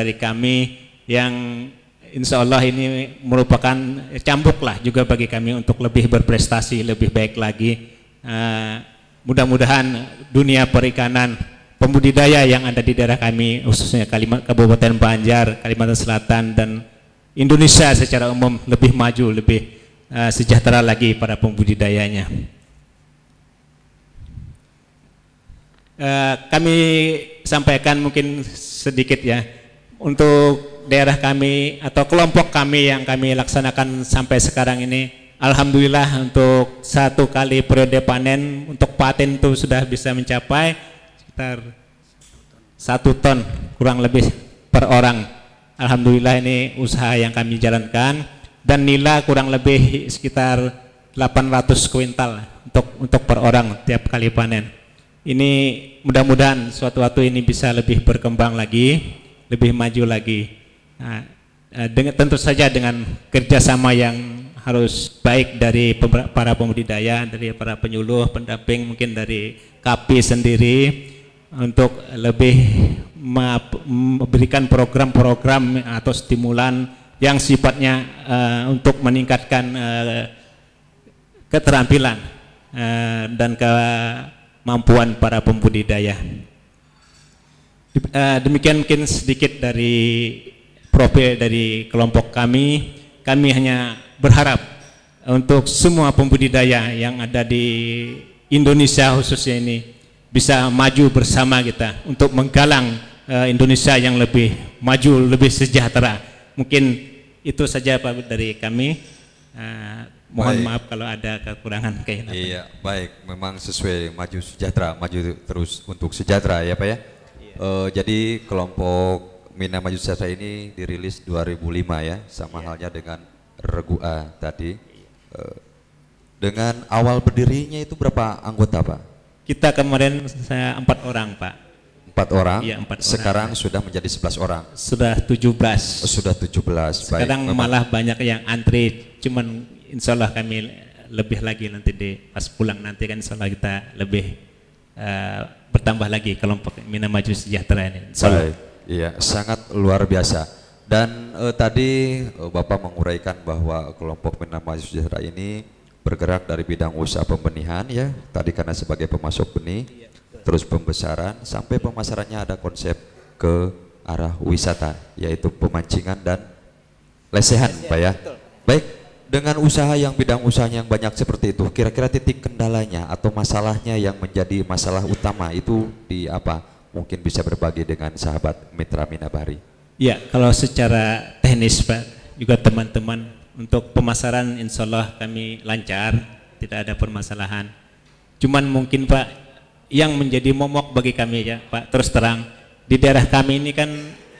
dari kami yang insya Allah ini merupakan cambuk lah juga bagi kami untuk lebih berprestasi, lebih baik lagi. Eh, mudah-mudahan dunia perikanan pembudidaya yang ada di daerah kami, khususnya kalimantan Kabupaten Banjar, Kalimantan Selatan, dan Indonesia secara umum lebih maju, lebih eh, sejahtera lagi pada pembudidayanya. Eh, kami sampaikan mungkin sedikit ya, untuk daerah kami atau kelompok kami yang kami laksanakan sampai sekarang ini Alhamdulillah untuk satu kali periode panen untuk paten itu sudah bisa mencapai sekitar satu ton kurang lebih per orang Alhamdulillah ini usaha yang kami jalankan dan nila kurang lebih sekitar 800 kuintal untuk untuk per orang tiap kali panen ini mudah-mudahan suatu waktu ini bisa lebih berkembang lagi lebih maju lagi. Nah, eh, dengan, tentu saja dengan kerjasama yang harus baik dari para pembudidaya, dari para penyuluh, pendamping, mungkin dari KAPI sendiri untuk lebih memberikan program-program atau stimulan yang sifatnya uh, untuk meningkatkan uh, keterampilan uh, dan kemampuan para pembudidaya. Eh, demikian mungkin sedikit dari profil dari kelompok kami. Kami hanya berharap untuk semua pembudidaya yang ada di Indonesia khususnya ini bisa maju bersama kita untuk menggalang eh, Indonesia yang lebih maju, lebih sejahtera. Mungkin itu saja Pak dari kami. Eh, mohon baik. maaf kalau ada kekurangan kayak Iya, baik. Memang sesuai maju sejahtera, maju terus untuk sejahtera ya Pak ya. Uh, jadi kelompok Mina Maju Sejahtera ini dirilis 2005 ya, sama yeah. halnya dengan Regu A tadi. Yeah. Iya. dengan awal berdirinya itu berapa anggota Pak? Kita kemarin saya empat orang Pak empat orang. Iya, empat orang. Sekarang sudah menjadi sebelas orang. Sudah tujuh belas. Oh, sudah tujuh belas. Sekarang Baik, malah banyak yang antri. Cuman insya Allah kami lebih lagi nanti di pas pulang nanti kan insya Allah kita lebih Eh, bertambah lagi kelompok Mina Maju Sejahtera ini. Baik, iya sangat luar biasa. Dan uh, tadi uh, Bapak menguraikan bahwa kelompok Mina Maju Sejahtera ini bergerak dari bidang usaha pembenihan ya, tadi karena sebagai pemasok benih, iya, terus pembesaran sampai pemasarannya ada konsep ke arah wisata yaitu pemancingan dan lesehan, lesehan Pak ya. Betul dengan usaha yang bidang usahanya yang banyak seperti itu, kira-kira titik kendalanya atau masalahnya yang menjadi masalah utama itu di apa? Mungkin bisa berbagi dengan sahabat Mitra Minabari. Ya, kalau secara teknis Pak, juga teman-teman untuk pemasaran insya Allah kami lancar, tidak ada permasalahan. Cuman mungkin Pak, yang menjadi momok bagi kami ya Pak, terus terang, di daerah kami ini kan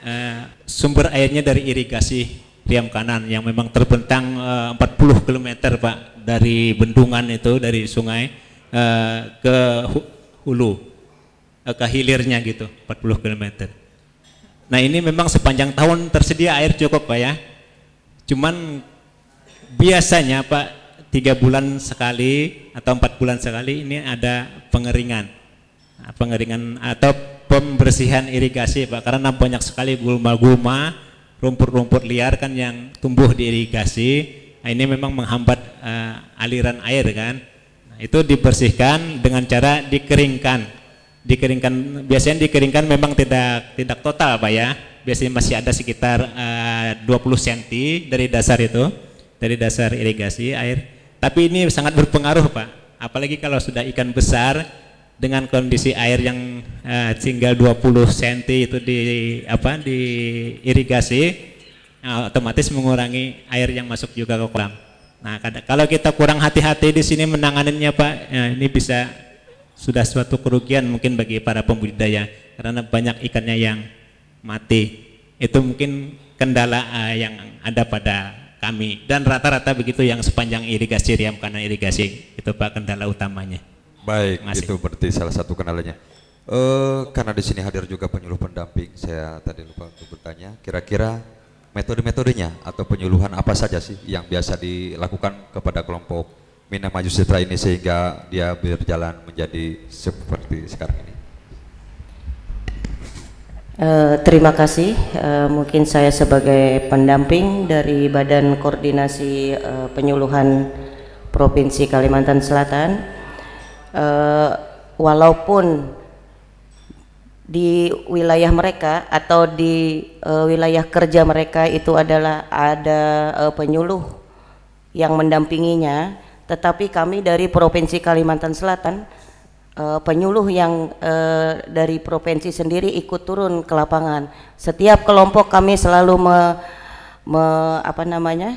eh, sumber airnya dari irigasi tiang kanan yang memang terbentang uh, 40 km Pak dari bendungan itu dari sungai uh, ke hulu uh, ke hilirnya gitu 40 km. Nah ini memang sepanjang tahun tersedia air cukup Pak ya. Cuman biasanya Pak tiga bulan sekali atau empat bulan sekali ini ada pengeringan nah, pengeringan atau pembersihan irigasi Pak karena banyak sekali gulma-gulma rumput-rumput liar kan yang tumbuh di irigasi nah, ini memang menghambat uh, aliran air kan nah, itu dibersihkan dengan cara dikeringkan dikeringkan biasanya dikeringkan memang tidak tidak total Pak ya biasanya masih ada sekitar uh, 20 cm dari dasar itu dari dasar irigasi air tapi ini sangat berpengaruh Pak apalagi kalau sudah ikan besar dengan kondisi air yang uh, tinggal 20 cm itu di apa di irigasi nah, otomatis mengurangi air yang masuk juga ke kolam. Nah, kalau kita kurang hati-hati di sini menanganinya Pak, ya, ini bisa sudah suatu kerugian mungkin bagi para pembudidaya karena banyak ikannya yang mati. Itu mungkin kendala uh, yang ada pada kami dan rata-rata begitu yang sepanjang irigasi riam kanan irigasi itu Pak kendala utamanya. Baik, Masih. itu berarti salah satu kenalannya. Uh, eh, karena di sini hadir juga penyuluh pendamping, saya tadi lupa untuk bertanya, kira-kira metode-metodenya atau penyuluhan apa saja sih yang biasa dilakukan kepada kelompok Mina Maju Sitra ini sehingga dia berjalan menjadi seperti sekarang ini? Uh, terima kasih. Uh, mungkin saya sebagai pendamping dari Badan Koordinasi uh, Penyuluhan Provinsi Kalimantan Selatan uh, walaupun di wilayah mereka atau di uh, wilayah kerja mereka itu adalah ada uh, penyuluh yang mendampinginya tetapi kami dari provinsi Kalimantan Selatan uh, penyuluh yang uh, dari provinsi sendiri ikut turun ke lapangan setiap kelompok kami selalu me, me apa namanya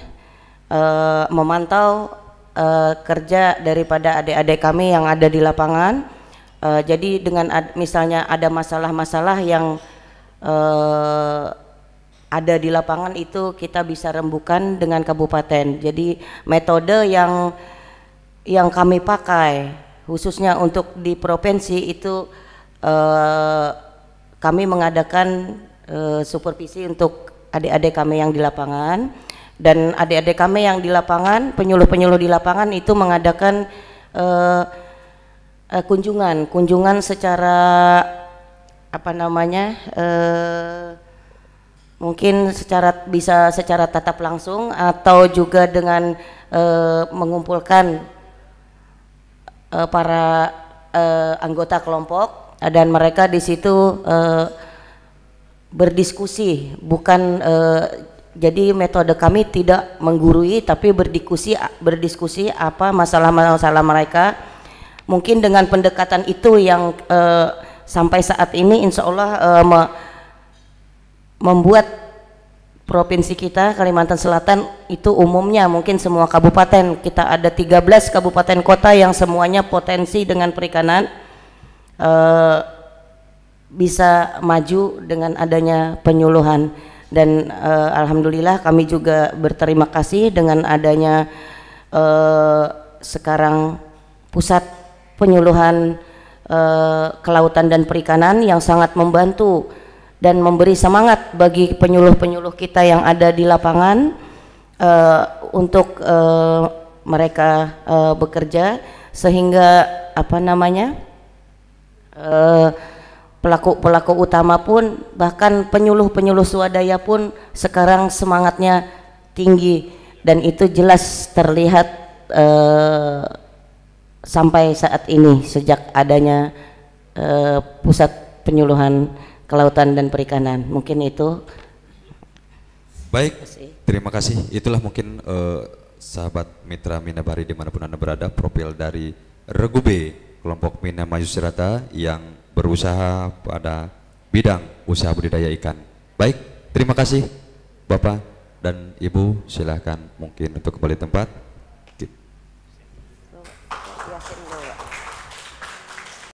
uh, memantau uh, kerja daripada adik-adik kami yang ada di lapangan. Uh, jadi dengan ad, misalnya ada masalah-masalah yang uh, ada di lapangan itu kita bisa rembukan dengan kabupaten. Jadi metode yang yang kami pakai khususnya untuk di provinsi itu uh, kami mengadakan uh, supervisi untuk adik-adik kami yang di lapangan dan adik-adik kami yang di lapangan, penyuluh-penyuluh di lapangan itu mengadakan uh, uh, kunjungan, kunjungan secara apa namanya uh, mungkin secara bisa secara tatap langsung atau juga dengan uh, mengumpulkan uh, para uh, anggota kelompok dan mereka di situ uh, berdiskusi bukan uh, jadi metode kami tidak menggurui tapi berdiskusi berdiskusi apa masalah-masalah mereka mungkin dengan pendekatan itu yang eh, sampai saat ini insya Allah eh, me membuat provinsi kita Kalimantan Selatan itu umumnya mungkin semua kabupaten kita ada 13 kabupaten kota yang semuanya potensi dengan perikanan eh, bisa maju dengan adanya penyuluhan dan uh, alhamdulillah kami juga berterima kasih dengan adanya uh, sekarang pusat penyuluhan uh, kelautan dan perikanan yang sangat membantu dan memberi semangat bagi penyuluh-penyuluh kita yang ada di lapangan uh, untuk uh, mereka uh, bekerja sehingga apa namanya uh, pelaku-pelaku utama pun bahkan penyuluh-penyuluh swadaya pun sekarang semangatnya tinggi dan itu jelas terlihat uh, sampai saat ini sejak adanya uh, pusat penyuluhan kelautan dan perikanan mungkin itu baik terima kasih itulah mungkin uh, sahabat mitra Minabari dimanapun anda berada profil dari regu b kelompok Mina Maju yang berusaha pada bidang usaha budidaya ikan. Baik, terima kasih Bapak dan Ibu silahkan mungkin untuk kembali tempat.